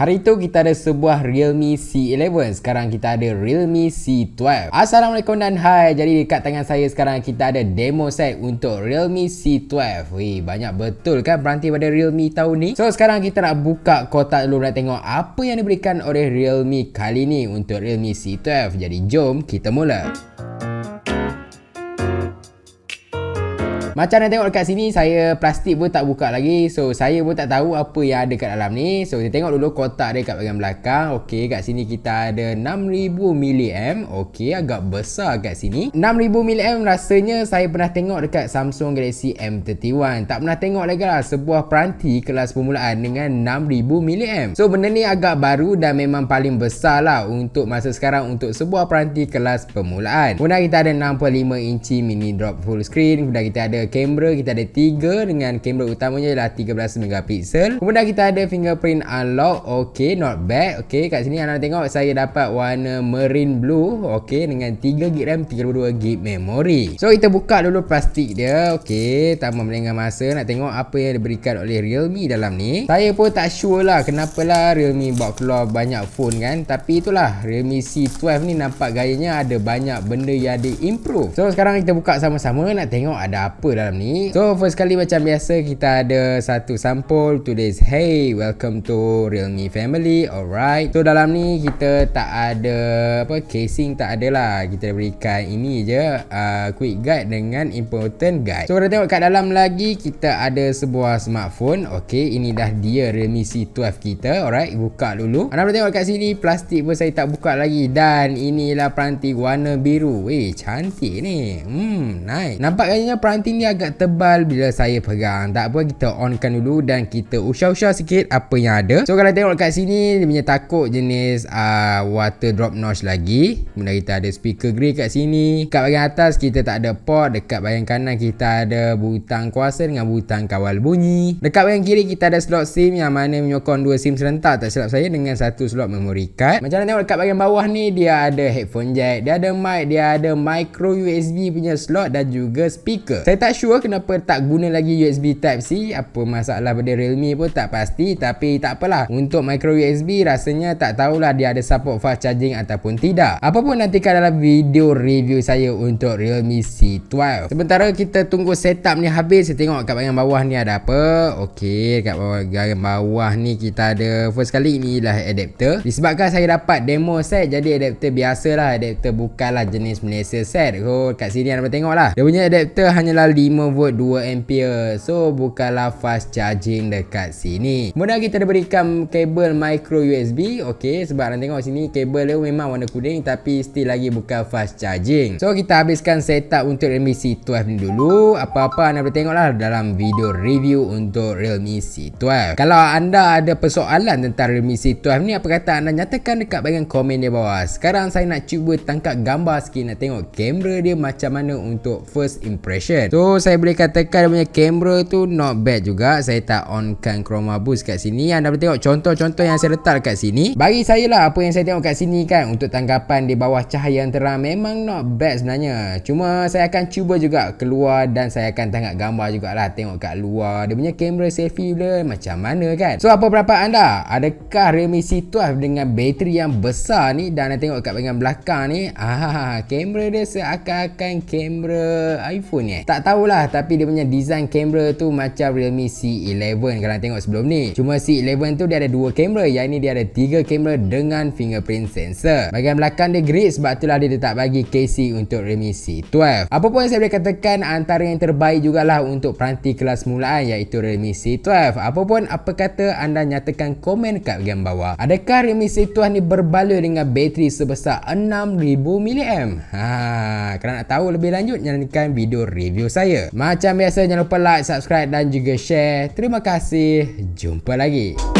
Hari itu kita ada sebuah Realme C11. Sekarang kita ada Realme C12. Assalamualaikum dan hai. Jadi dekat tangan saya sekarang kita ada demo set untuk Realme C12. Wih, banyak betul kan peranti pada Realme tahun ni? So sekarang kita nak buka kotak dulu nak tengok apa yang diberikan oleh Realme kali ni untuk Realme C12. Jadi jom kita mula. Macam anda tengok dekat sini saya plastik pun tak buka lagi. So saya pun tak tahu apa yang ada kat dalam ni. So kita tengok dulu kotak dia kat bahagian belakang. Okey kat sini kita ada 6000 mAh. Okey agak besar kat sini. 6000 mAh rasanya saya pernah tengok dekat Samsung Galaxy M31. Tak pernah tengok lagi lah sebuah peranti kelas permulaan dengan 6000 mAh. So benda ni agak baru dan memang paling besar lah untuk masa sekarang untuk sebuah peranti kelas permulaan. Kemudian kita ada 6.5 inci mini drop full screen. Kemudian kita ada kamera kita ada 3 dengan kamera utamanya ialah 13 megapiksel. Kemudian kita ada fingerprint unlock. Okey, not bad. Okey, kat sini anda tengok saya dapat warna marine blue. Okey, dengan 3GB RAM, 32GB memory. So, kita buka dulu plastik dia. Okey, tanpa melengah masa nak tengok apa yang diberikan oleh Realme dalam ni. Saya pun tak sure lah kenapa lah Realme bawa keluar banyak phone kan. Tapi itulah, Realme C12 ni nampak gayanya ada banyak benda yang di improve. So, sekarang kita buka sama-sama nak tengok ada apa dalam ni So first kali macam biasa kita ada satu sampul Today's hey welcome to real me family alright So dalam ni kita tak ada apa casing tak ada lah Kita berikan ini je uh, quick guide dengan important guide So kita tengok kat dalam lagi kita ada sebuah smartphone Okay ini dah dia real me C12 kita alright buka dulu Anda boleh tengok kat sini plastik pun saya tak buka lagi Dan inilah peranti warna biru Weh cantik ni Hmm nice Nampak kayaknya peranti ni agak tebal bila saya pegang. Tak apa kita onkan dulu dan kita usha-usha sikit apa yang ada. So kalau tengok kat sini dia punya takut jenis uh, water drop notch lagi. Kemudian kita ada speaker grey kat sini. Dekat bagian atas kita tak ada port. Dekat bagian kanan kita ada butang kuasa dengan butang kawal bunyi. Dekat bahagian kiri kita ada slot SIM yang mana menyokong dua SIM serentak tak silap saya dengan satu slot memory card. Macam mana tengok dekat bagian bawah ni dia ada headphone jack. Dia ada mic. Dia ada micro USB punya slot dan juga speaker. Saya tak tak sure kenapa tak guna lagi USB type C apa masalah pada Realme pun tak pasti tapi tak apalah untuk micro USB rasanya tak tahulah dia ada support fast charging ataupun tidak apapun nantikan dalam video review saya untuk Realme C12 sementara kita tunggu setup ni habis saya tengok kat bahagian bawah ni ada apa Okey, kat bawah bawah ni kita ada first kali ni lah adapter disebabkan saya dapat demo set jadi adapter biasalah adapter bukanlah jenis Malaysia set so kat sini anda boleh tengok lah dia punya adapter hanyalah 5V 2A So bukanlah fast charging dekat sini Kemudian kita ada berikan kabel micro USB Okay sebab anda tengok sini kabel dia memang warna kuning Tapi still lagi bukan fast charging So kita habiskan setup untuk Realme C12 ni dulu Apa-apa anda boleh tengok lah dalam video review untuk Realme C12 Kalau anda ada persoalan tentang Realme C12 ni Apa kata anda nyatakan dekat bahagian komen di bawah Sekarang saya nak cuba tangkap gambar sikit Nak tengok kamera dia macam mana untuk first impression So saya boleh katakan punya kamera tu not bad juga saya tak onkan chroma boost kat sini anda boleh tengok contoh-contoh yang saya letak kat sini bagi saya lah apa yang saya tengok kat sini kan untuk tanggapan di bawah cahaya yang terang memang not bad sebenarnya cuma saya akan cuba juga keluar dan saya akan tangkap gambar jugalah tengok kat luar dia punya kamera selfie pula macam mana kan so apa pendapat anda adakah Realme C12 dengan bateri yang besar ni dan anda tengok kat bahagian belakang ni ah kamera dia seakan-akan kamera iPhone ni eh? tak tahu tahulah tapi dia punya design kamera tu macam Realme C11 kalau tengok sebelum ni. Cuma C11 tu dia ada dua kamera, yang ini dia ada tiga kamera dengan fingerprint sensor. Bahagian belakang dia grid sebab itulah dia tak bagi casing untuk Realme C12. Apapun pun saya boleh katakan antara yang terbaik jugalah untuk peranti kelas mulaan iaitu Realme C12. Apapun apa kata anda nyatakan komen kat bahagian bawah. Adakah Realme C12 ni berbaloi dengan bateri sebesar 6000 mAh? Ha, kerana nak tahu lebih lanjut nyalakan video review saya saya. Macam biasa jangan lupa like, subscribe dan juga share. Terima kasih. Jumpa lagi.